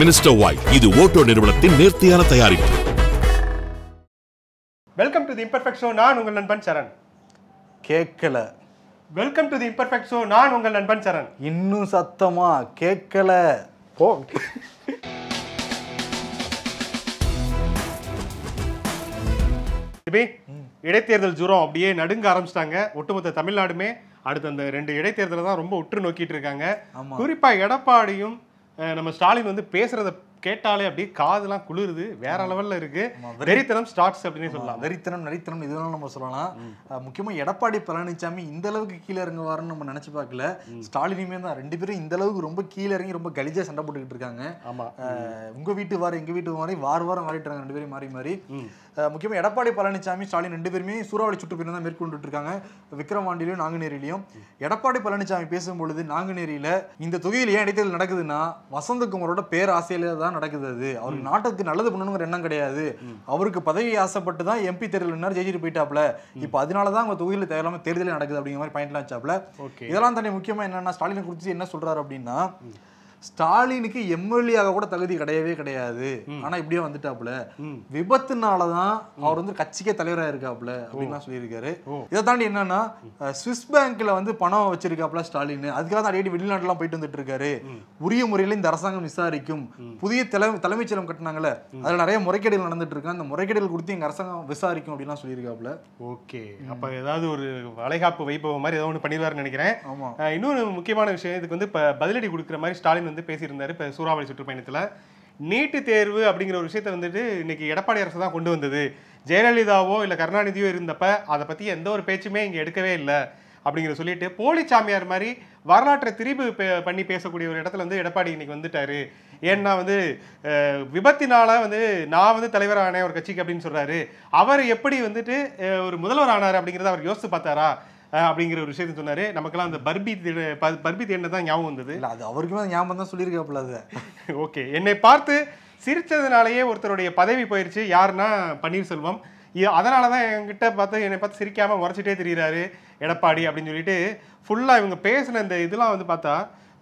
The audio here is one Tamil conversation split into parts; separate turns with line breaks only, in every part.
மினிஸ்டர் வாய் இது ஓட்டோ நிறுவனத்தின் நேர்த்தியான தயாரிப்பு welcome to the imperfect show நான் உங்கள் நண்பன் சரண் கேட்கல welcome to the imperfect show நான் உங்கள் நண்பன் சரண் இன்னும் சத்தமா கேட்கல போ இடைத்தேர்தல் ஜுரம் அப்படியே நடுங்க ஆரம்பிச்சிட்டாங்க ஒட்டுமொத்த தமிழ்நாடுமே அடுத்த அந்த ரெண்டு இடைத்தேர்தலை தான் ரொம்ப உற்று நோக்கிட்டு இருக்காங்க குறிப்பாக எடப்பாடியும் நம்ம ஸ்டாலின் வந்து பேசுறத கேட்டாலே அப்படியே காதுலாம் குளிருது வேற லெவல்ல இருக்கு வெறித்தனம் ஸ்டார்ட்ஸ் அப்படின்னு சொல்லலாம் வெறித்தனம் நரித்தனம் இதெல்லாம் நம்ம சொல்லலாம் முக்கியமா எடப்பாடி பழனிசாமி இந்த அளவுக்கு கீழே இறங்குவாருன்னு நம்ம நினைச்சு பார்க்கல ஸ்டாலினுமே தான் ரெண்டு பேரும் இந்த அளவுக்கு ரொம்ப கீழே இறங்கி ரொம்ப கலிஜா சண்டை போட்டுக்கிட்டு இருக்காங்க ஆமா உங்க வீட்டு வாரம் எங்க வீட்டு வாரம் வார வாரம் மாறிட்டு ரெண்டு பேரும் மாறி மாறி முக்கியமாக எடப்பாடி பழனிசாமி ஸ்டாலின் ரெண்டு பேருமே சூறாவளி சுற்றுப்பயணம் தான் மேற்கொண்டுட்டு இருக்காங்க விக்ரவாண்டிலையும் நாங்குநேரிலையும் எடப்பாடி பழனிசாமி பேசும்பொழுது நாங்குநேரியில் இந்த தொகுதியில் ஏன் இடைத்தேர்தல் நடக்குதுன்னா வசந்தகுமாரோட பேராசையில தான் நடக்குது அது அவருக்கு நாட்டுக்கு நல்லது பண்ணணுங்கிற எண்ணம் கிடையாது அவருக்கு பதவி ஆசைப்பட்டு தான் எம்பி தேர்தல் ஜெயிச்சிட்டு போயிட்டாப்ல இப்போ அதனால தான் அவங்க தொகுதியில் தேவையில்லாம தேர்தலே நடக்குது அப்படிங்கிற மாதிரி பாயிண்ட்லாம் வச்சாப்ல இதெல்லாம் தண்ணி முக்கியமாக என்னன்னா ஸ்டாலினை குறித்து என்ன சொல்றாரு அப்படின்னா ஸ்டாலினுக்கு எம்எல்ஏவாக கூட தகுதி கிடையவே கிடையாது ஆனா இப்படியே வந்துட்டாப்புல விபத்துனாலதான் அவர் வந்து கட்சிக்கே தலைவராக இருக்காப்புல அப்படின்லாம் சொல்லியிருக்காரு இதை தாண்டி என்னன்னா சுவிஸ் பேங்க்ல வந்து பணம் வச்சிருக்காப்புல ஸ்டாலின் அதுக்காக தான் அடிக்கடி வெளிநாட்டுலாம் போயிட்டு வந்துட்டு இருக்காரு உரிய முறையில இந்த அரசாங்கம் விசாரிக்கும் புதிய தலை தலைமைச் செலவு கட்டினாங்கல்ல அதில் நிறைய முறைகேடுகள் நடந்துட்டு இருக்கு அந்த முறைகேடுகள் கொடுத்து எங்க அரசாங்கம் விசாரிக்கும் அப்படின்லாம் சொல்லியிருக்காப்புல ஓகே அப்ப ஏதாவது ஒரு வளைகாப்பு வைபவ மாதிரி ஏதாவது ஒன்று பண்ணிடுவாருன்னு நினைக்கிறேன் இன்னொரு முக்கியமான விஷயம் இதுக்கு வந்து இப்போ பதிலடி கொடுக்குற மாதிரி ஸ்டாலின் வந்து பேசியிருந்தார் இப்போ சூறாவளி சுற்றுப்பயணத்தில் நீட்டு தேர்வு அப்படிங்கிற ஒரு விஷயத்தை வந்துட்டு இன்றைக்கி எடப்பாடி அரசு தான் கொண்டு வந்தது ஜெயலலிதாவோ இல்லை கருணாநிதியோ இருந்தப்ப அதை பற்றி எந்த ஒரு பேச்சுமே இங்கே எடுக்கவே இல்லை அப்படிங்கிற சொல்லிட்டு போலி சாமியார் மாதிரி வரலாற்றை திரிபு பண்ணி பேசக்கூடிய ஒரு இடத்துல வந்து எடப்பாடி இன்னைக்கு வந்துட்டாரு ஏன்னா வந்து விபத்தினால வந்து நான் வந்து தலைவர் ஒரு கட்சிக்கு அப்படின்னு சொல்றாரு அவர் எப்படி வந்துட்டு ஒரு முதல்வர் ஆனார் அப்படிங்கிறத அவர் யோசித்து பார்த்தாரா அப்படிங்கிற ஒரு விஷயத்தை சொன்னாரு நமக்கெல்லாம் அந்த பர்பி பர்பி தேடின தான் ஞாபகம் வந்தது இல்லை அது அவருக்குமே ஞாபகம் தான் சொல்லியிருக்காப்புல அது ஓகே என்னை பார்த்து சிரித்ததுனாலேயே ஒருத்தருடைய பதவி போயிடுச்சு யாருன்னா பன்னீர்செல்வம் அதனால தான் என்கிட்ட பார்த்து என்னை பார்த்து சிரிக்காமல் உரைச்சிட்டே தெரிகிறாரு எடப்பாடி அப்படின்னு சொல்லிட்டு ஃபுல்லாக இவங்க பேசின இந்த இதெல்லாம் வந்து பார்த்தா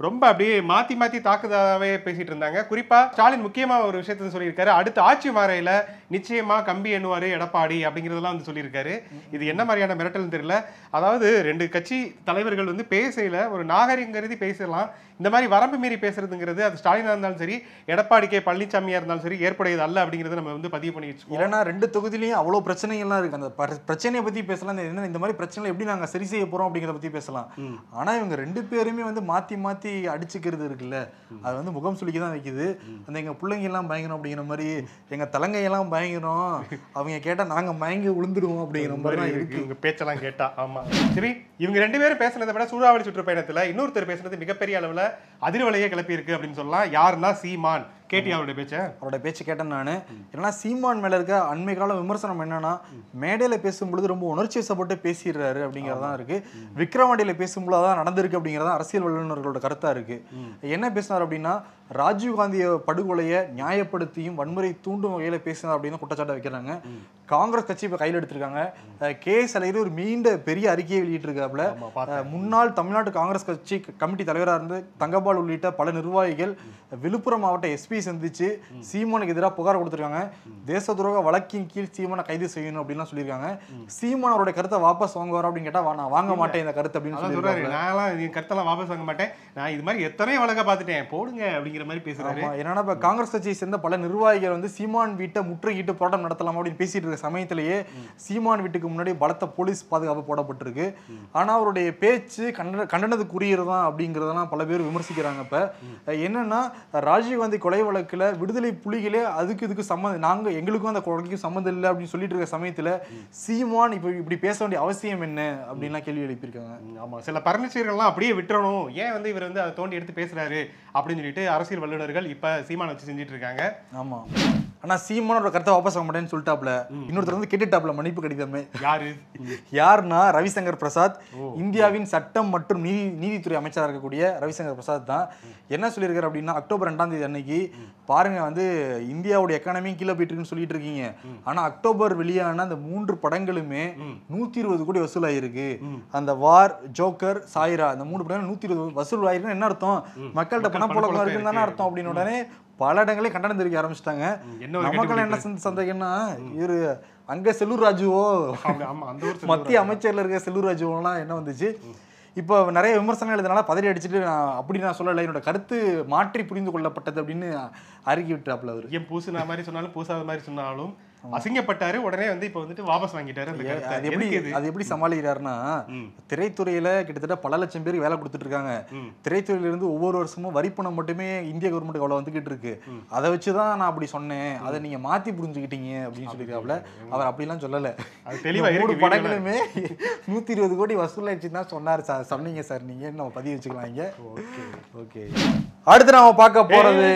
ரொம்ப அப்படியே மாற்றி மாற்றி தாக்குதாவே பேசிகிட்டு இருந்தாங்க குறிப்பாக ஸ்டாலின் முக்கியமாக ஒரு விஷயத்த சொல்லியிருக்காரு அடுத்த ஆட்சி மாறையில நிச்சயமாக கம்பி எண்ணுவார் எடப்பாடி அப்படிங்கறதெல்லாம் வந்து சொல்லியிருக்காரு இது என்ன மாதிரியான மிரட்டல்னு தெரியல அதாவது ரெண்டு கட்சி தலைவர்கள் வந்து பேசையில் ஒரு நாகரிகம் கருதி பேசலாம் இந்த மாதிரி வரம்பு மீறி பேசுறதுங்கிறது அது ஸ்டாலினாக இருந்தாலும் சரி எடப்பாடி கே இருந்தாலும் சரி ஏற்புடையது அல்ல அப்படிங்கிறத நம்ம வந்து பதிவு பண்ணி வச்சுக்கோம் ஏன்னா ரெண்டு தொகுதியிலையும் அவ்வளோ பிரச்சனைகள்லாம் இருக்குது அந்த பிரச்சனையை பற்றி பேசலாம் இந்த மாதிரி பிரச்சனை எப்படி நாங்கள் சரி செய்ய போகிறோம் அப்படிங்கிறத பற்றி பேசலாம் ஆனால் இவங்க ரெண்டு பேருமே வந்து மாற்றி மாற்றி மாற்றி அடிச்சுக்கிறது இருக்குல்ல அது வந்து முகம் சுளிக்க தான் வைக்குது அந்த எங்கள் பிள்ளைங்கெல்லாம் பயங்கரம் அப்படிங்கிற மாதிரி எங்கள் தலங்கையெல்லாம் பயங்கரம் அவங்க கேட்டால் நாங்கள் மயங்கி விழுந்துடுவோம் அப்படிங்கிற மாதிரி இருக்கு இவங்க பேச்செல்லாம் கேட்டால் ஆமாம் சரி இவங்க ரெண்டு பேரும் பேசுனதை விட சூறாவளி சுற்றுப்பயணத்துல இன்னொருத்தர் பேசுனது மிகப்பெரிய அளவில் அதிர்வலையே கிளப்பியிருக்கு அப்படின்னு சொல்லலாம் யாருன்னா சீமான் கேட்டி அவருடைய பேச்சை அவருடைய பேச்சு கேட்டேன் நான் ஏன்னா சீமான் மேல இருக்க அண்மை கால விமர்சனம் என்னன்னா மேடையில பேசும்பொழுது ரொம்ப உணர்ச்சி வசப்பட்டு பேசிடுறாரு அப்படிங்கறதான் இருக்கு விக்ரவாண்டியில பேசும்போது அதான் நடந்திருக்கு அப்படிங்கறத அரசியல் வல்லுநர்களோட கருத்தா இருக்கு என்ன பேசினார் அப்படின்னா ராஜீவ்காந்திய படுகொலையை நியாயப்படுத்தியும் வன்முறை தூண்டும் வகையில பேசினார் அப்படின்னு குற்றச்சாட்டை வைக்கிறாங்க காங்கிரஸ் கட்சி இப்போ கையில் எடுத்திருக்காங்க கே சலையில் ஒரு மீண்ட பெரிய அறிக்கையை வெளியிட்டிருக்காப்புல முன்னாள் தமிழ்நாட்டு காங்கிரஸ் கட்சி கமிட்டி தலைவராக இருந்து தங்கபால் உள்ளிட்ட பல நிர்வாகிகள் விழுப்புரம் மாவட்ட எஸ்பி சந்திச்சு சீமானுக்கு எதிராக புகார் கொடுத்துருக்காங்க தேச துரோக வழக்கின் கீழ் சீமானை கைது செய்யணும் அப்படின்லாம் சொல்லியிருக்காங்க சீமான் அவருடைய கருத்தை வாபஸ் வாங்குவார் அப்படின்னு கேட்டால் நான் வாங்க மாட்டேன் இந்த கருத்து அப்படின்னு சொல்லிடுறாரு நான் என் கருத்தெல்லாம் வாபஸ் வாங்க மாட்டேன் நான் இது மாதிரி எத்தனையோ வழக்க பார்த்துட்டேன் போடுங்க அப்படிங்கிற மாதிரி பேசுகிறாங்க ஏன்னா இப்போ காங்கிரஸ் கட்சியை சேர்ந்த பல நிர்வாகிகள் வந்து சீமான் வீட்டை முற்றுகிட்டு போராட்டம் நடத்தலாம் அப்படின்னு பேசிட்டு சமயத்திலேயே சீமான் வீட்டுக்கு முன்னாடி பலத்த போலீஸ் பாதுகாப்பு போடப்பட்டிருக்கு ஆனால் அவருடைய பேச்சு கண்ட கண்டனத்துக்குரியதான் அப்படிங்கிறதெல்லாம் பல பேர் விமர்சிக்கிறாங்க இப்போ என்னன்னா ராஜீவ்காந்தி கொலை வழக்கில் விடுதலை புலிகளே அதுக்கு இதுக்கு சம்மந்தம் நாங்கள் எங்களுக்கும் அந்த கொலைக்கும் சம்மந்தம் இல்லை அப்படின்னு சொல்லிட்டு இருக்க சமயத்தில் சீமான் இப்போ இப்படி பேச வேண்டிய அவசியம் என்ன அப்படின்லாம் கேள்வி எழுப்பியிருக்காங்க ஆமாம் சில பரமேஸ்வரர்கள்லாம் அப்படியே விட்டுறணும் ஏன் வந்து இவர் வந்து அதை தோண்டி எடுத்து பேசுகிறாரு அப்படின்னு சொல்லிட்டு அரசியல் வல்லுநர்கள் இப்போ சீமானை வச்சு செஞ்சிட்டு இருக்காங்க ஆமாம் ஆனால் சீமானோட கருத்தை வாபஸ் ஆக மாட்டேன்னு சொல்லிட்டாப்ல இன்னொருத்தர் வந்து கேட்டுட்டாப்ல மன்னிப்பு கிடைக்காமே யாரு யாருன்னா ரவிசங்கர் பிரசாத் இந்தியாவின் சட்டம் மற்றும் நீதி நீதித்துறை அமைச்சராக இருக்கக்கூடிய ரவிசங்கர் பிரசாத் தான் என்ன சொல்லியிருக்காரு அப்படின்னா அக்டோபர் ரெண்டாம் தேதி அன்னைக்கு பாருங்க வந்து இந்தியாவோட எக்கானமியும் கீழே போயிட்டு இருக்குன்னு சொல்லிட்டு இருக்கீங்க ஆனா அக்டோபர் வெளியான அந்த மூன்று படங்களுமே நூத்தி இருபது கோடி வசூல் ஆயிருக்கு அந்த வார் ஜோக்கர் சாயிரா அந்த மூணு படங்கள் நூத்தி இருபது வசூல் ஆயிருக்குன்னு என்ன அர்த்தம் மக்கள்கிட்ட பணம் போல இருக்குன்னு தானே அர்த்தம் அப்படின்னு உடனே பல இடங்களையும் கண்டனம் தெரிவிக்க ஆரம்பிச்சிட்டாங்க நமக்கெல்லாம் என்ன சந்தேகம்னா இரு அங்கே செல்லூர் ராஜுவோ மத்திய அமைச்சரில் இருக்க செல்லூர் ராஜுவோலாம் என்ன வந்துச்சு இப்போ நிறைய விமர்சனம் எழுதினால பதறி அடிச்சுட்டு நான் அப்படி நான் சொல்லலை என்னோட கருத்து மாற்றி புரிந்து கொள்ளப்பட்டது அப்படின்னு அறிக்கை விட்டாப்புல அவர் ஏன் பூசின மாதிரி சொன்னாலும் பூசாத மாதிரி சொன்னாலும் அசிங்கப்பட்டாரு உடனே வந்து இப்போ வந்துட்டு வாபஸ் வாங்கிட்டாரு அது எப்படி அது எப்படி சமாளிக்கிறாருன்னா திரைத்துறையில கிட்டத்தட்ட பல லட்சம் பேருக்கு வேலை கொடுத்துட்டு இருக்காங்க திரைத்துறையில இருந்து ஒவ்வொரு வருஷமும் வரி பணம் மட்டுமே இந்திய கவர்மெண்ட் அவ்வளவு வந்துகிட்டு இருக்கு அதை வச்சுதான் நான் அப்படி சொன்னேன் அதை நீங்க மாத்தி புரிஞ்சுக்கிட்டீங்க அப்படின்னு சொல்லிருக்காப்ல அவர் அப்படிலாம் சொல்லல மூணு படங்களுமே நூத்தி இருபது கோடி வசூல் ஆயிடுச்சுன்னு தான் சார் சொன்னீங்க சார் நீங்க நம்ம பதிவு வச்சுக்கலாம் இங்க ஓகே அடுத்து நாம பார்க்க போறது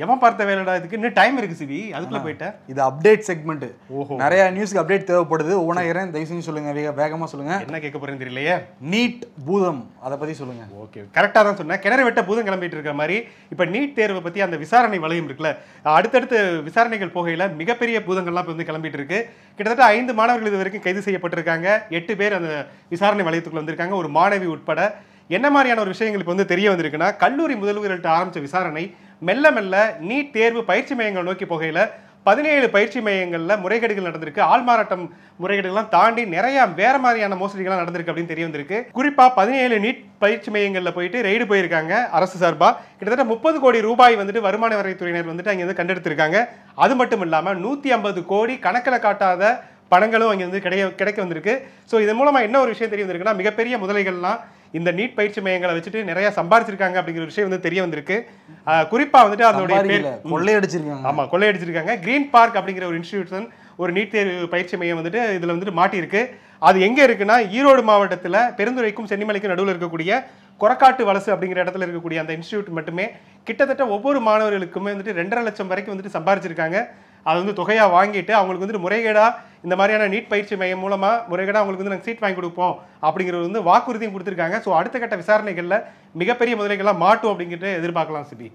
எவன் பார்த்த வேலைடா இதுக்கு இன்னும் டைம் இருக்கு சிவி அதுக்குள்ள போயிட்டேன் இது அப்டேட் செக்மெண்ட் ஓஹோ நிறைய நியூஸ்க்கு அப்டேட் தேவைப்படுது உணகிறேன் தயவு செஞ்சு சொல்லுங்க வேக வேகமா சொல்லுங்க என்ன கேட்க போறேன்னு தெரியலையே நீட் பூதம் அதை பத்தி சொல்லுங்க ஓகே கரெக்டாக தான் சொன்னேன் கிணறு வெட்ட பூதம் கிளம்பிட்டு இருக்கிற மாதிரி இப்போ நீட் தேர்வை பத்தி அந்த விசாரணை வளையம் இருக்குல்ல அடுத்தடுத்து விசாரணைகள் போகையில் மிகப்பெரிய பூதங்கள்லாம் இப்போ வந்து கிளம்பிட்டு இருக்கு கிட்டத்தட்ட ஐந்து மாணவர்கள் இது வரைக்கும் கைது செய்யப்பட்டிருக்காங்க எட்டு பேர் அந்த விசாரணை வளையத்துக்குள்ள வந்திருக்காங்க ஒரு மாணவி உட்பட என்ன மாதிரியான ஒரு விஷயங்கள் இப்போ வந்து தெரிய வந்திருக்குன்னா கல்லூரி முதல்வர்கள்ட்ட ஆரம்பித்த விசாரணை மெல்ல மெல்ல நீட் தேர்வு பயிற்சி மையங்கள் நோக்கி போகையில் பதினேழு பயிற்சி மையங்களில் முறைகேடுகள் நடந்திருக்கு ஆள்மாறாட்டம் முறைகேடுகள்லாம் தாண்டி நிறைய வேற மாதிரியான மோசடிகள்லாம் நடந்திருக்கு அப்படின்னு தெரிய வந்திருக்கு குறிப்பாக பதினேழு நீட் பயிற்சி மையங்களில் போயிட்டு ரெய்டு போயிருக்காங்க அரசு சார்பாக கிட்டத்தட்ட முப்பது கோடி ரூபாய் வந்துட்டு வருமான வரித்துறையினர் வந்துட்டு அங்கே வந்து கண்டெடுத்திருக்காங்க அது மட்டும் இல்லாமல் நூற்றி ஐம்பது கோடி கணக்கில் காட்டாத பணங்களும் அங்கே வந்து கிடைக்க கிடைக்க வந்திருக்கு ஸோ இதன் மூலமாக என்ன ஒரு விஷயம் தெரிய வந்திருக்குன்னா மிகப்பெரிய முதலைகள்லாம் இந்த நீட் பயிற்சி மையங்களை வச்சுட்டு நிறைய சம்பாரிச்சிருக்காங்க அப்படிங்கிற விஷயம் வந்து தெரிய வந்திருக்கு குறிப்பாக வந்துட்டு அதனுடைய கொள்ளையடிச்சிருக்காங்க ஆமாம் கொள்ளையடிச்சிருக்காங்க கிரீன் பார்க் அப்படிங்கிற ஒரு இன்ஸ்டியூஷன் ஒரு நீட் தேர்வு பயிற்சி மையம் வந்துட்டு இதில் வந்துட்டு மாட்டியிருக்கு அது எங்கே இருக்குன்னா ஈரோடு மாவட்டத்தில் பெருந்துரைக்கும் சென்னிமலைக்கும் நடுவில் இருக்கக்கூடிய கொரக்காட்டு வலசு அப்படிங்கிற இடத்துல இருக்கக்கூடிய அந்த இன்ஸ்டியூட் மட்டுமே கிட்டத்தட்ட ஒவ்வொரு மாணவர்களுக்குமே வந்துட்டு ரெண்டரை லட்சம் வரைக்கும் வந்துட்டு சம்பாரிச்சிருக்காங்க அது வந்து தொகையாக வாங்கிட்டு அவங்களுக்கு வந்து முறைகேடாக இந்த மாதிரியான நீட் பயிற்சி மையம் மூலமாக முறைகேடாக அவங்களுக்கு வந்து நாங்கள் சீட் வாங்கி கொடுப்போம் அப்படிங்கிறது வந்து வாக்குறுதியும் கொடுத்துருக்காங்க ஸோ அடுத்த கட்ட விசாரணைகளில் மிகப்பெரிய முதலைகள்லாம் மாட்டும் அப்படிங்கிட்டு எதிர்பார்க்கலாம் சிபி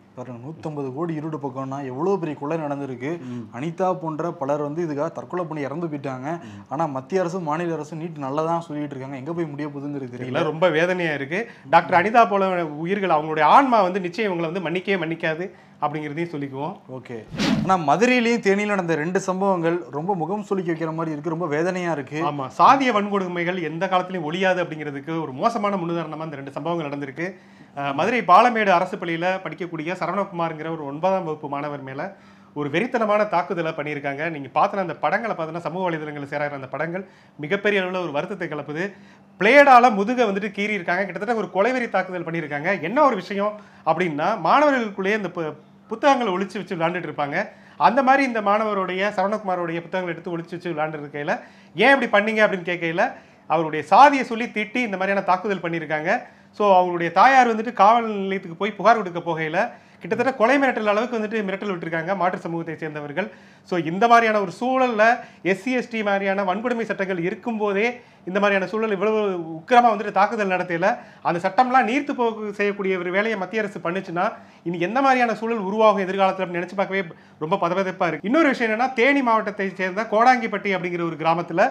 நூற்றம்பது கோடி இருடு பக்கம்னா எவ்வளோ பெரிய கொள்ளை நடந்திருக்கு அனிதா போன்ற பலர் வந்து இதுக்காக தற்கொலை பண்ணி இறந்து போயிட்டாங்க ஆனால் மத்திய அரசும் மாநில அரசும் நீட் நல்லா தான் சொல்லிட்டு இருக்காங்க எங்கே போய் முடிய போகுதுங்கிறது தெரியல ரொம்ப வேதனையாக இருக்குது டாக்டர் அனிதா போல உயிர்கள் அவங்களுடைய ஆன்மா வந்து நிச்சயம் இவங்களை வந்து மன்னிக்கவே மன்னிக்காது அப்படிங்கிறதையும் சொல்லிக்குவோம் ஓகே ஆனால் மதுரையிலையும் தேனியில் நடந்த ரெண்டு சம்பவங்கள் ரொம்ப முகம் சொல்லிக்க வைக்கிற மாதிரி இருக்குது ரொம்ப வேதனையாக இருக்குது ஆமாம் சாதிய வன்கொடுமைகள் எந்த காலத்திலையும் ஒழியாது அப்படிங்கிறதுக்கு ஒரு மோசமான முன்னுதாரணமாக இந்த ரெண்டு சம்பவங்கள் நடந்திருக்கு மதுரை பாலமேடு அரசு பள்ளியில் படிக்கக்கூடிய சரவணகுமாருங்கிற ஒரு ஒன்பதாம் வகுப்பு மாணவர் மேலே ஒரு வெறித்தனமான தாக்குதலை பண்ணியிருக்காங்க நீங்கள் பார்த்தன அந்த படங்களை பார்த்தோன்னா சமூக வலைதளங்களில் சேராகிற அந்த படங்கள் மிகப்பெரிய அளவில் ஒரு வருத்தத்தை கலப்புது பிளேடால முதுக வந்துட்டு கீறி இருக்காங்க கிட்டத்தட்ட ஒரு கொலைவெறி தாக்குதல் பண்ணியிருக்காங்க என்ன ஒரு விஷயம் அப்படின்னா மாணவர்களுக்குள்ளேயே இந்த புத்தகங்களை ஒழிச்சு வச்சு விளாண்டுட்டு இருப்பாங்க அந்த மாதிரி இந்த மாணவருடைய சரவணகுமாரோடைய புத்தகங்களை எடுத்து ஒழிச்சு வச்சு விளாண்டுறது கையில் ஏன் இப்படி பண்ணீங்க அப்படின்னு கேட்கையில் அவருடைய சாதியை சொல்லி திட்டி இந்த மாதிரியான தாக்குதல் பண்ணியிருக்காங்க ஸோ அவருடைய தாயார் வந்துட்டு காவல் நிலையத்துக்கு போய் புகார் கொடுக்க போகையில் கிட்டத்தட்ட கொலை மிரட்டல் அளவுக்கு வந்துட்டு மிரட்டல் விட்டுருக்காங்க மாற்று சமூகத்தை சேர்ந்தவர்கள் ஸோ இந்த மாதிரியான ஒரு சூழலில் எஸ்சி எஸ்டி மாதிரியான வன்கொடுமை சட்டங்கள் இருக்கும்போதே இந்த மாதிரியான சூழல் இவ்வளவு உக்கிரமாக வந்துட்டு தாக்குதல் நடத்தையில் அந்த சட்டம்லாம் நீர்த்து போக்கு செய்யக்கூடிய ஒரு வேலையை மத்திய அரசு பண்ணுச்சுன்னா இனி எந்த மாதிரியான சூழல் உருவாகும் எதிர்காலத்தில் நினச்சி பார்க்கவே ரொம்ப பதவிதப்பாக இருக்குது இன்னொரு விஷயம் என்னென்னா தேனி மாவட்டத்தை சேர்ந்த கோடாங்கிப்பட்டி அப்படிங்கிற ஒரு கிராமத்தில்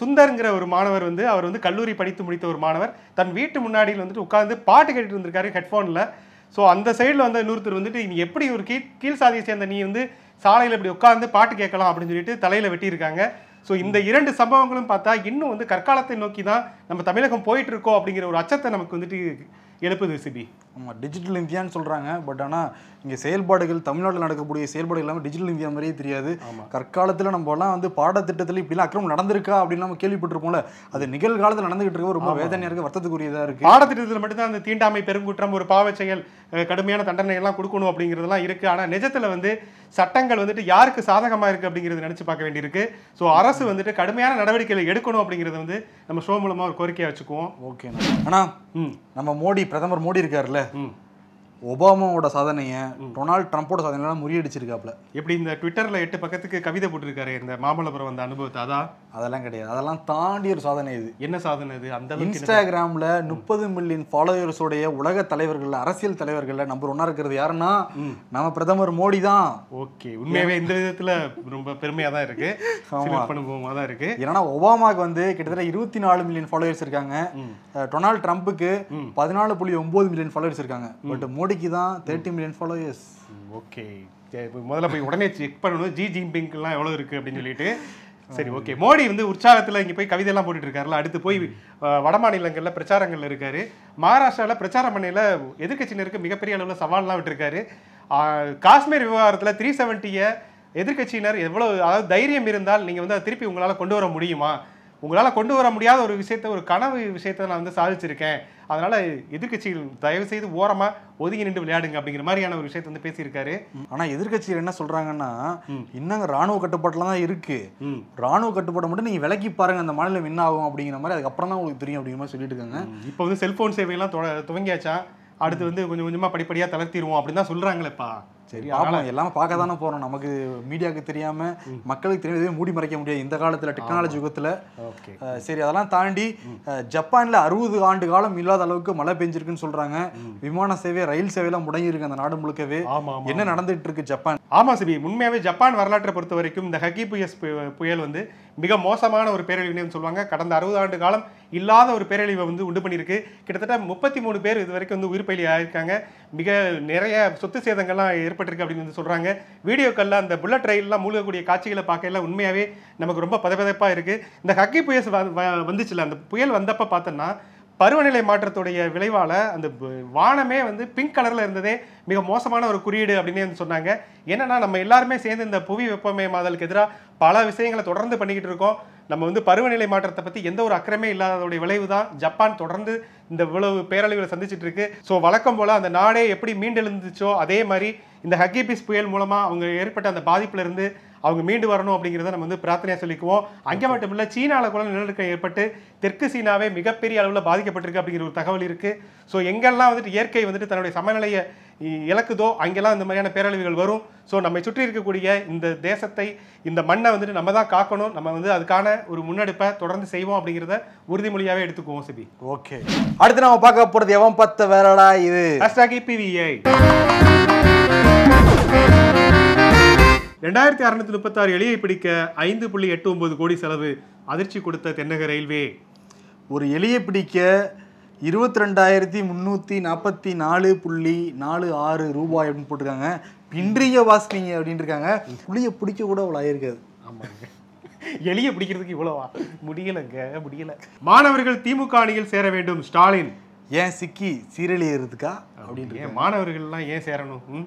சுந்தருங்கிற ஒரு மாணவர் வந்து அவர் வந்து கல்லூரி படித்து முடித்த ஒரு மாணவர் தன் வீட்டு முன்னாடியில் வந்துட்டு உட்காந்து பாட்டு கேட்டுட்டு இருந்திருக்காரு ஹெட்ஃபோனில் ஸோ அந்த சைடில் வந்து இன்னொருத்தர் வந்துட்டு நீ எப்படி ஒரு கீழ் கீழ் சாதியை சேர்ந்த நீ வந்து சாலையில் இப்படி உட்காந்து பாட்டு கேட்கலாம் அப்படின்னு சொல்லிட்டு தலையில் வெட்டியிருக்காங்க ஸோ இந்த இரண்டு சம்பவங்களும் பார்த்தா இன்னும் வந்து கற்காலத்தை நோக்கி தான் நம்ம தமிழகம் போயிட்டு இருக்கோம் அப்படிங்கிற ஒரு அச்சத்தை நமக்கு வந்துட்டு எழுப்புது சிபி ஆமாம் டிஜிட்டல் இந்தியான்னு சொல்கிறாங்க பட் ஆனால் இங்கே செயல்பாடுகள் தமிழ்நாட்டில் நடக்கக்கூடிய செயல்பாடுகள் எல்லாமே டிஜிட்டல் இந்தியா மாதிரியே தெரியாது கற்காலத்தில் நம்மலாம் வந்து பாடத்திட்டத்தில் இப்படிலாம் அக்கிரமம் நடந்திருக்கா அப்படின்னு நம்ம கேள்விப்பட்டிருப்போம்ல அது நிகழ்காலத்தில் நடந்துகிட்டு இருக்க ரொம்ப வேதனையாக இருக்குது வருத்தத்துக்குரியதாக இருக்குது பாடத்திட்டத்தில் மட்டும்தான் அந்த தீண்டாமை பெருங்குற்றம் ஒரு பாவ செயல் கடுமையான தண்டனை எல்லாம் கொடுக்கணும் அப்படிங்கிறதுலாம் இருக்குது ஆனால் நிஜத்தில் வந்து சட்டங்கள் வந்துட்டு யாருக்கு சாதகமாக இருக்குது அப்படிங்கிறது நினச்சி பார்க்க வேண்டியிருக்கு ஸோ அரசு வந்துட்டு கடுமையான நடவடிக்கைகளை எடுக்கணும் அப்படிங்கிறது வந்து நம்ம ஷோ மூலமாக ஒரு கோரிக்கையாக வச்சுக்குவோம் ஓகே ஆனால் நம்ம மோடி பிரதமர் மோடி இருக்காருல்ல ஒபாமாவோட சாதனையை டொனால்ட் ட்ரம்ப்போட சாதனையெல்லாம் முறியடிச்சிருக்காப்ல எப்படி இந்த ட்விட்டரில் எட்டு பக்கத்துக்கு கவிதை போட்டிருக்காரு இந்த மாமல்லபுரம் அந்த அனுபவத்தை அதான் அதெல்லாம் கிடையாது அதெல்லாம் தாண்டி ஒரு சாதனை இது என்ன சாதனை இது அந்த இன்ஸ்டாகிராமில் முப்பது மில்லியன் ஃபாலோவர்ஸோடைய உலக தலைவர்கள் அரசியல் தலைவர்களில் நம்பர் ஒன்றா இருக்கிறது யாருன்னா நம்ம பிரதமர் மோடி தான் ஓகே உண்மையாகவே இந்த விதத்தில் ரொம்ப பெருமையாக தான் இருக்கு அனுபவமாக தான் இருக்கு ஏன்னா ஒபாமாவுக்கு வந்து கிட்டத்தட்ட இருபத்தி நாலு மில்லியன் ஃபாலோவர்ஸ் இருக்காங்க டொனால்ட் ட்ரம்ப்புக்கு பதினாலு புள்ளி ஒன்பது மில்லியன் ஃபாலோவர்ஸ் இருக்காங்க பட் மோடி மோடிக்கு தான் தேர்ட்டி மில்லியன் ஃபாலோயர்ஸ் ஓகே முதல்ல போய் உடனே செக் பண்ணணும் ஜி பிங்க்லாம் எவ்வளோ இருக்குது அப்படின்னு சொல்லிட்டு சரி ஓகே மோடி வந்து உற்சாகத்தில் இங்கே போய் கவிதையெல்லாம் போட்டுட்டு இருக்காருல அடுத்து போய் வட மாநிலங்களில் பிரச்சாரங்களில் இருக்கார் மகாராஷ்டிராவில் பிரச்சாரம் பண்ணையில் எதிர்கட்சியினருக்கு மிகப்பெரிய அளவில் சவால்லாம் விட்டுருக்காரு காஷ்மீர் விவகாரத்தில் த்ரீ செவன்ட்டியை எதிர்கட்சியினர் எவ்வளோ அதாவது தைரியம் இருந்தால் நீங்கள் வந்து அதை திருப்பி உங்களால் கொண்டு வர முடியுமா உங்களால் கொண்டு வர முடியாத ஒரு விஷயத்த ஒரு கனவு விஷயத்த நான் வந்து சாதிச்சிருக்கேன் அதனால் எதிர்கட்சிகள் தயவு செய்து ஓரமாக ஒதுங்கி நின்று விளையாடுங்க அப்படிங்கிற மாதிரியான ஒரு விஷயத்த வந்து பேசியிருக்காரு ஆனால் எதிர்கட்சிகள் என்ன சொல்கிறாங்கன்னா இன்னங்க ராணுவ கட்டுப்பாட்டில் தான் இருக்குது ராணுவ கட்டுப்பாட்டை மட்டும் நீங்கள் விலக்கி பாருங்கள் அந்த மாநிலம் என்ன ஆகும் அப்படிங்கிற மாதிரி அதுக்கப்புறம் தான் உங்களுக்கு தெரியும் அப்படிங்கிற மாதிரி சொல்லிட்டு இருக்காங்க இப்போ வந்து செல்ஃபோன் சேவையெல்லாம் துவங்கியாச்சா அடுத்து வந்து கொஞ்சம் கொஞ்சமாக படிப்படியாக தளர்த்திடுவோம் அப்படின்னு தான் சொல்கிறாங்களேப்பா சரி ஆமாம் எல்லாமே பார்க்க தானே போகிறோம் நமக்கு மீடியாவுக்கு தெரியாம மக்களுக்கு தெரியும் எதுவும் மூடி மறைக்க முடியாது இந்த காலத்தில் டெக்னாலஜி யுகத்தில் சரி அதெல்லாம் தாண்டி ஜப்பானில் அறுபது ஆண்டு காலம் இல்லாத அளவுக்கு மழை பெஞ்சிருக்குன்னு சொல்கிறாங்க விமான சேவை ரயில் சேவையெல்லாம் முடங்கியிருக்கு அந்த நாடு முழுக்கவே என்ன நடந்துட்டு இருக்கு ஜப்பான் ஆமாம் சரி உண்மையாகவே ஜப்பான் வரலாற்றை பொறுத்த வரைக்கும் இந்த ஹக்கி புயஸ் புயல் வந்து மிக மோசமான ஒரு பேரழிவுன்னு சொல்லுவாங்க கடந்த அறுபது ஆண்டு காலம் இல்லாத ஒரு பேரழிவை வந்து உண்டு பண்ணியிருக்கு கிட்டத்தட்ட முப்பத்தி மூணு பேர் இது வரைக்கும் வந்து உயிர் பலி ஆயிருக்காங்க மிக நிறைய சொத்து சேதங்கள்லாம் ஏற்பட்டு ஏற்பட்டிருக்கு அப்படின்னு சொல்கிறாங்க வீடியோக்களில் அந்த புல்லட் ரயில்லாம் மூழ்கக்கூடிய காட்சிகளை பார்க்கல உண்மையாகவே நமக்கு ரொம்ப பதப்பதப்பாக இருக்குது இந்த ஹக்கி புயல் வந்துச்சுல அந்த புயல் வந்தப்போ பார்த்தோன்னா பருவநிலை மாற்றத்துடைய விளைவால் அந்த வானமே வந்து பிங்க் கலரில் இருந்ததே மிக மோசமான ஒரு குறியீடு அப்படின்னு சொன்னாங்க என்னென்னா நம்ம எல்லாருமே சேர்ந்து இந்த புவி மாதலுக்கு எதிராக பல விஷயங்களை தொடர்ந்து பண்ணிக்கிட்டு இருக்கோம் நம்ம வந்து பருவநிலை மாற்றத்தை பற்றி எந்த ஒரு அக்கறமே இல்லாததோடைய விளைவு தான் ஜப்பான் தொடர்ந்து இந்த இவ்வளவு பேரழிவுகளை சந்திச்சுட்டு இருக்கு ஸோ வழக்கம் போல் அந்த நாடே எப்படி மீண்டெழுந்துச்சோ அதே மாதிரி இந்த ஹக்கிபிஸ் புயல் மூலமாக அவங்க ஏற்பட்ட அந்த பாதிப்புலேருந்து அவங்க மீண்டு வரணும் அப்படிங்கிறத நம்ம வந்து பிரார்த்தனையாக சொல்லிக்குவோம் அங்கே மட்டும் இல்லை சீனாவில் கூட நிலநடுக்கம் ஏற்பட்டு தெற்கு சீனாவே மிகப்பெரிய அளவில் பாதிக்கப்பட்டிருக்கு அப்படிங்கிற ஒரு தகவல் இருக்குது ஸோ எங்கெல்லாம் வந்துட்டு இயற்கை வந்துட்டு தன்னுடைய சமநிலையை இழக்குதோ அங்கெல்லாம் இந்த மாதிரியான பேரழிவுகள் வரும் ஸோ நம்மை சுற்றி இருக்கக்கூடிய இந்த தேசத்தை இந்த மண்ணை வந்துட்டு நம்ம தான் காக்கணும் நம்ம வந்து அதுக்கான ஒரு முன்னெடுப்பை தொடர்ந்து செய்வோம் அப்படிங்கிறத உறுதிமொழியாகவே எடுத்துக்குவோம் சிபி ஓகே அடுத்து நம்ம பார்க்க போகிறது எவன் பத்த வேறடா இது பிவிஐ ரெண்டாயிரத்தி அறுநூத்தி முப்பத்தாறு எலியை பிடிக்க ஐந்து புள்ளி எட்டு ஒன்பது கோடி செலவு அதிர்ச்சி கொடுத்த தென்னக ரயில்வே ஒரு எலியை பிடிக்க இருபத்தி ரெண்டாயிரத்தி முந்நூற்றி நாற்பத்தி நாலு புள்ளி நாலு ஆறு ரூபாய் அப்படின்னு போட்டிருக்காங்க பின்றிய வாசினீங்க அப்படின்னு இருக்காங்க புளியை பிடிக்க கூட அவ்வளோ ஆயிருக்காது ஆமாங்க எளிய பிடிக்கிறதுக்கு இவ்வளோவா முடியலைங்க முடியல மாணவர்கள் திமுக அணியில் சேர வேண்டும் ஸ்டாலின் ஏன் சிக்கி சீரழியறதுக்கா அப்படின்னு மாணவர்கள்லாம் ஏன் சேரணும்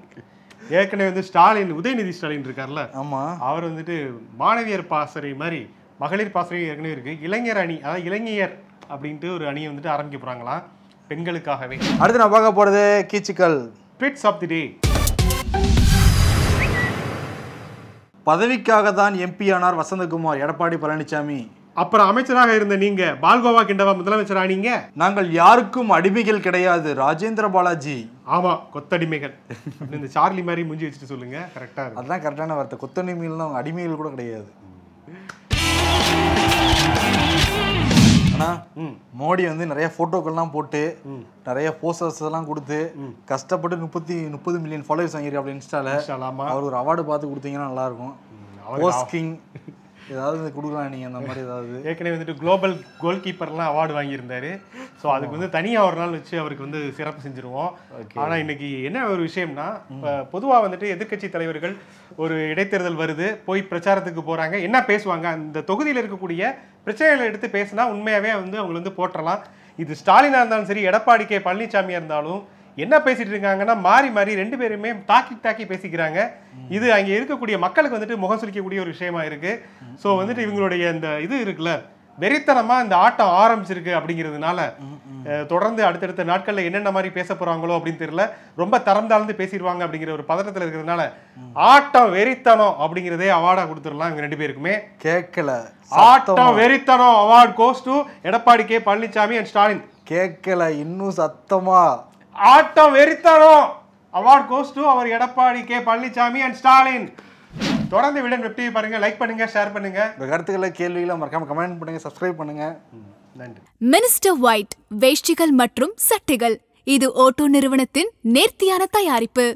ஏற்கனவே வந்து ஸ்டாலின் உதயநிதி ஸ்டாலின் இருக்கார்ல ஆமா அவர் வந்துட்டு மாணவியர் பாசறை மாதிரி மகளிர் பாசறை ஏற்கனவே இருக்கு இளைஞர் அணி அதாவது இளைஞர் அப்படின்ட்டு ஒரு அணியை வந்துட்டு ஆரம்பிக்க போறாங்களாம் பெண்களுக்காகவே அடுத்து நான் பார்க்க போறது கீச்சுக்கள் ட்விட்ஸ் ஆஃப் தி டே பதவிக்காக தான் எம்பி ஆனார் வசந்தகுமார் எடப்பாடி பழனிசாமி அப்புறம் அமைச்சராக இருந்த நீங்க பால்கோவா கிண்டவா முதலமைச்சர் ஆனீங்க நாங்கள் யாருக்கும் அடிமைகள் கிடையாது ராஜேந்திர பாலாஜி ஆமா கொத்தடிமைகள் இந்த சார்லி மாதிரி முஞ்சி வச்சுட்டு சொல்லுங்க கரெக்டா அதுதான் கரெக்டான வார்த்தை கொத்தடிமைகள்லாம் அடிமைகள் கூட கிடையாது ஆனால் மோடி வந்து நிறைய ஃபோட்டோக்கள்லாம் போட்டு நிறைய போஸ்டர்ஸ் எல்லாம் கொடுத்து கஷ்டப்பட்டு முப்பத்தி முப்பது மில்லியன் ஃபாலோவர்ஸ் வாங்கிடு அப்படி இன்ஸ்டால அவர் ஒரு அவார்டு பார்த்து கொடுத்தீங்கன்னா நல்லாயிருக்கும் இருக்கும் ஏதாவது கொடுக்கலாம் நீங்கள் அந்த மாதிரி ஏதாவது ஏற்கனவே வந்துட்டு குளோபல் கோல் கீப்பர்லாம் அவார்டு வாங்கியிருந்தாரு ஸோ அதுக்கு வந்து தனியாக ஒரு நாள் வச்சு அவருக்கு வந்து சிறப்பு செஞ்சுருவோம் ஆனால் இன்னைக்கு என்ன ஒரு விஷயம்னா பொதுவாக வந்துட்டு எதிர்கட்சி தலைவர்கள் ஒரு இடைத்தேர்தல் வருது போய் பிரச்சாரத்துக்கு போகிறாங்க என்ன பேசுவாங்க அந்த தொகுதியில் இருக்கக்கூடிய பிரச்சனைகளை எடுத்து பேசினா உண்மையாகவே வந்து அவங்களை வந்து போற்றலாம் இது ஸ்டாலினாக இருந்தாலும் சரி எடப்பாடி கே பழனிசாமியாக இருந்தாலும் என்ன பேசிட்டு இருக்காங்கன்னா மாறி மாறி ரெண்டு பேருமே தாக்கி தாக்கி பேசிக்கிறாங்க இது அங்கே இருக்கக்கூடிய மக்களுக்கு வந்துட்டு முகம் சுலிக்கக்கூடிய ஒரு விஷயமா இருக்கு ஸோ வந்துட்டு இவங்களுடைய இந்த இது இருக்குல்ல வெறித்தனமா இந்த ஆட்டம் ஆரம்பிச்சிருக்கு அப்படிங்கிறதுனால தொடர்ந்து அடுத்தடுத்த நாட்களில் என்னென்ன மாதிரி பேச போறாங்களோ அப்படின்னு தெரியல ரொம்ப தரம் தாழ்ந்து பேசிடுவாங்க அப்படிங்கிற ஒரு பதட்டத்தில் இருக்கிறதுனால ஆட்டம் வெறித்தனம் அப்படிங்கிறதே அவார்டா கொடுத்துடலாம் இவங்க ரெண்டு பேருக்குமே கேட்கல ஆட்டம் வெறித்தனம் award goes to Edappadi K Palaniswami and Stalin கேட்கல இன்னும் சத்தமா ஆட்டம் வெறித்தரும் அவார்ட் கோஸ் டு அவர் எடப்பாடி கே பழனிசாமி அண்ட் ஸ்டாலின் தொடர்ந்து விடன் வெப்டிவி பாருங்க லைக் பண்ணுங்க ஷேர் பண்ணுங்க கருத்துக்களை கேள்விகளை மறக்காம கமெண்ட் பண்ணுங்க சப்ஸ்கிரைப் பண்ணுங்க நன்றி மினிஸ்டர் ஒயிட் வேஷ்டிகள் மற்றும் சட்டைகள் இது ஓட்டோ நிறுவனத்தின் நேர்த்தியான தயாரிப்பு